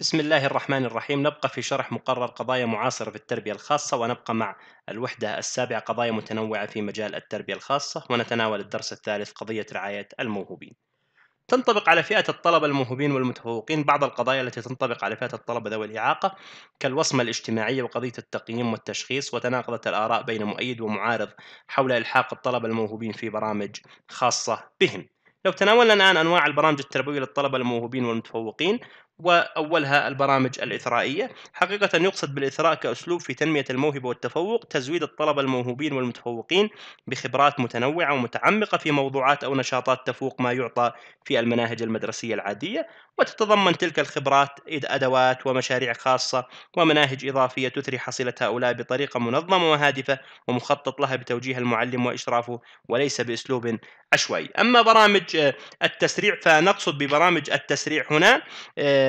بسم الله الرحمن الرحيم نبقى في شرح مقرر قضايا معاصرة في التربية الخاصة ونبقى مع الوحدة السابعة قضايا متنوعة في مجال التربية الخاصة ونتناول الدرس الثالث قضية رعاية الموهوبين. تنطبق على فئة الطلبة الموهوبين والمتفوقين بعض القضايا التي تنطبق على فئة الطلبة ذوي الإعاقة كالوصمة الاجتماعية وقضية التقييم والتشخيص وتناقضت الآراء بين مؤيد ومعارض حول إلحاق الطلبة الموهوبين في برامج خاصة بهم. لو تناولنا الآن أنواع البرامج التربوية للطلبة الموهوبين والمتفوقين واولها البرامج الاثرائيه حقيقه يقصد بالاثراء كاسلوب في تنميه الموهبه والتفوق تزويد الطلبه الموهوبين والمتفوقين بخبرات متنوعه ومتعمقه في موضوعات او نشاطات تفوق ما يعطى في المناهج المدرسيه العاديه وتتضمن تلك الخبرات ادوات ومشاريع خاصه ومناهج اضافيه تثري حصيله هؤلاء بطريقه منظمه وهادفه ومخطط لها بتوجيه المعلم واشرافه وليس باسلوب عشوائي اما برامج التسريع فنقصد ببرامج التسريع هنا آه،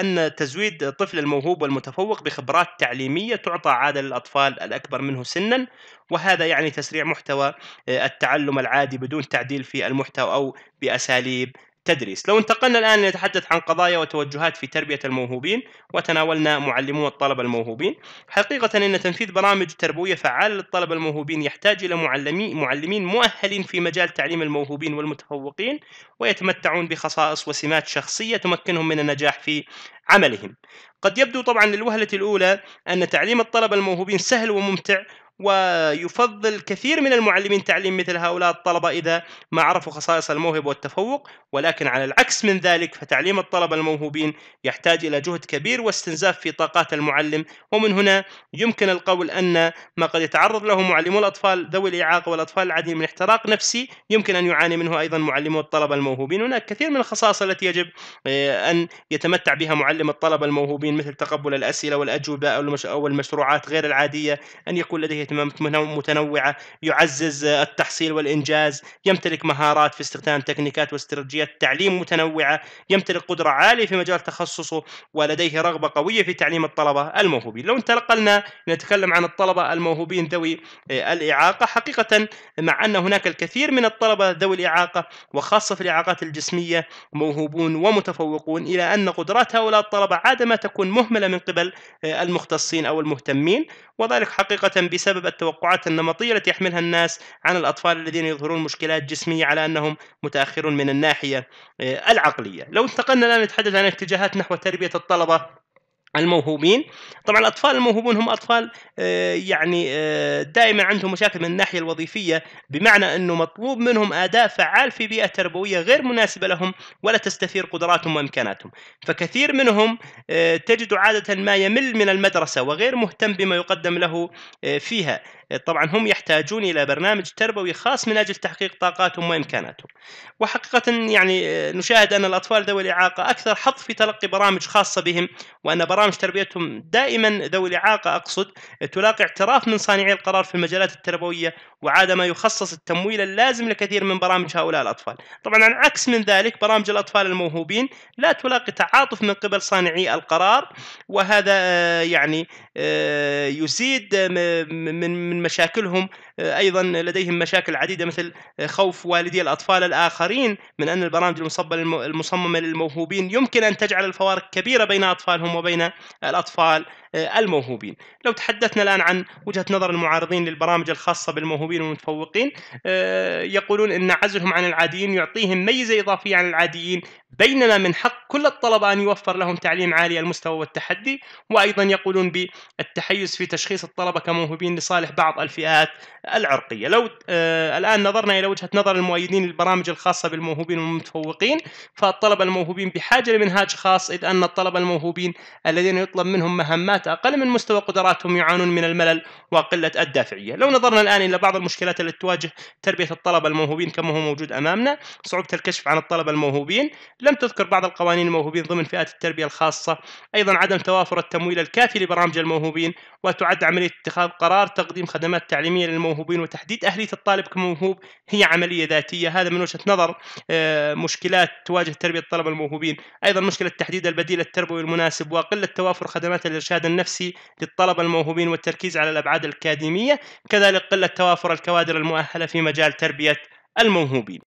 أن تزويد الطفل الموهوب والمتفوق بخبرات تعليمية تعطى عادة للأطفال الأكبر منه سنا وهذا يعني تسريع محتوى آه، التعلم العادي بدون تعديل في المحتوى أو بأساليب التدريس لو انتقلنا الآن لنتحدث عن قضايا وتوجهات في تربية الموهوبين وتناولنا معلمو الطلبة الموهوبين حقيقة أن تنفيذ برامج تربوية فعالة للطلبة الموهوبين يحتاج إلى معلمي معلمين مؤهلين في مجال تعليم الموهوبين والمتفوقين ويتمتعون بخصائص وسمات شخصية تمكنهم من النجاح في عملهم قد يبدو طبعا للوهلة الأولى أن تعليم الطلبة الموهوبين سهل وممتع ويفضل كثير من المعلمين تعليم مثل هؤلاء الطلبة إذا ما عرفوا خصائص الموهبة والتفوق ولكن على العكس من ذلك فتعليم الطلبة الموهوبين يحتاج إلى جهد كبير واستنزاف في طاقات المعلم ومن هنا يمكن القول أن ما قد يتعرض له معلمو الأطفال ذوي الإعاقة والأطفال العاديين من احتراق نفسي يمكن أن يعاني منه أيضا معلمو الطلبة الموهوبين هناك كثير من الخصائص التي يجب آه، أن يتمتع بها معلم الطلبة الموهوبين مثل تقبل الأسئلة والأجوبة أو المشروعات غير العادية أن يكون لديه اهتمامات متنوعة يعزز التحصيل والإنجاز يمتلك مهارات في استخدام تكنيكات واستراتيجيات تعليم متنوعة يمتلك قدرة عالية في مجال تخصصه ولديه رغبة قوية في تعليم الطلبة الموهوبين لو انتقلنا نتكلم عن الطلبة الموهوبين ذوي آه، الإعاقة حقيقة مع أن هناك الكثير من الطلبة ذوي الإعاقة وخاصة في الإعاقات الجسمية موهوبون ومتفوقون إلى أن قدرات هؤلاء الطلبة عادة ما تكون مهملة من قبل آه، المختصين أو المهتمين وذلك حقيقة بسبب بسبب التوقعات النمطية التي يحملها الناس عن الأطفال الذين يظهرون مشكلات جسمية على أنهم متأخرون من الناحية آه، العقلية لو انتقلنا الآن نتحدث عن اتجاهات نحو تربية الطلبة الموهوبين طبعا الاطفال الموهوبون هم اطفال آه، يعني آه، دائما عندهم مشاكل من الناحيه الوظيفيه بمعنى انه مطلوب منهم اداء فعال في بيئه تربويه غير مناسبه لهم ولا تستثير قدراتهم وامكاناتهم فكثير منهم آه، تجد عاده ما يمل من المدرسه وغير مهتم بما يقدم له فيها طبعا هم يحتاجون إلى برنامج تربوي خاص من أجل تحقيق طاقاتهم وإمكاناتهم وحقيقة يعني آه، نشاهد أن الأطفال ذوي الإعاقة أكثر حظ في تلقي برامج خاصة بهم وأن برامج تربيتهم دائما ذوي الإعاقة أقصد تلاقي اعتراف من صانعي القرار في المجالات التربوية وعادة ما يخصص التمويل اللازم لكثير من برامج هؤلاء الأطفال طبعا على عكس من ذلك برامج الأطفال الموهوبين لا تلاقي تعاطف من قبل صانعي القرار وهذا آه، يعني آه، يزيد من من مشاكلهم آه، ايضا لديهم مشاكل عديده مثل خوف والدي الاطفال الاخرين من ان البرامج المصممه للموهوبين يمكن ان تجعل الفوارق كبيره بين اطفالهم وبين الاطفال آه، الموهوبين. لو تحدثنا الان عن وجهه نظر المعارضين للبرامج الخاصه بالموهوبين والمتفوقين آه، يقولون ان عزلهم عن العاديين يعطيهم ميزه اضافيه عن العاديين بينما من حق كل الطلبه ان يوفر لهم تعليم عالي المستوى والتحدي وايضا يقولون بالتحيز في تشخيص الطلبه كموهوبين لصالح بعض الفئات العرقيه لو آه الان نظرنا الى وجهه نظر المؤيدين للبرامج الخاصه بالموهوبين والمتفوقين فالطلبه الموهوبين بحاجه لمنهاج خاص اذ ان الطلبه الموهوبين الذين يطلب منهم مهمات اقل من مستوى قدراتهم يعانون من الملل وقله الدافعيه لو نظرنا الان الى بعض المشكلات التي تواجه تربيه الطلبه الموهوبين كما هو موجود امامنا صعوبه الكشف عن الطلبه الموهوبين لم تذكر بعض القوانين الموهوبين ضمن فئات التربيه الخاصه ايضا عدم توافر التمويل الكافي لبرامج الموهوبين وتعد عمليه اتخاذ قرار تقديم خدمات تعليميه للموهوبين الموهوبين وتحديد اهليه الطالب كموهوب هي عمليه ذاتيه هذا من وجهه نظر آه، مشكلات تواجه تربيه الطلبه الموهوبين ايضا مشكله تحديد البديل التربوي المناسب وقله توافر خدمات الارشاد النفسي للطلبه الموهوبين والتركيز على الابعاد الاكاديميه كذلك قله توافر الكوادر المؤهله في مجال تربيه الموهوبين